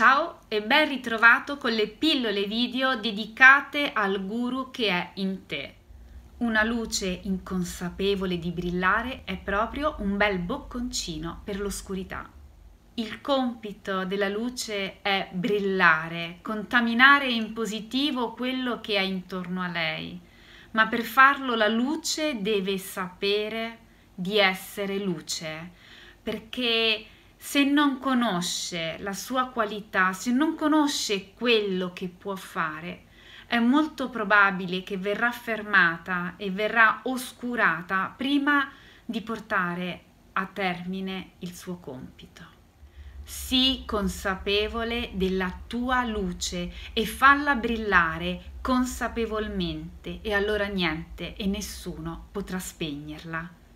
Ciao e ben ritrovato con le pillole video dedicate al guru che è in te. Una luce inconsapevole di brillare è proprio un bel bocconcino per l'oscurità. Il compito della luce è brillare, contaminare in positivo quello che è intorno a lei, ma per farlo la luce deve sapere di essere luce, perché se non conosce la sua qualità, se non conosce quello che può fare, è molto probabile che verrà fermata e verrà oscurata prima di portare a termine il suo compito. Sii consapevole della tua luce e falla brillare consapevolmente e allora niente e nessuno potrà spegnerla.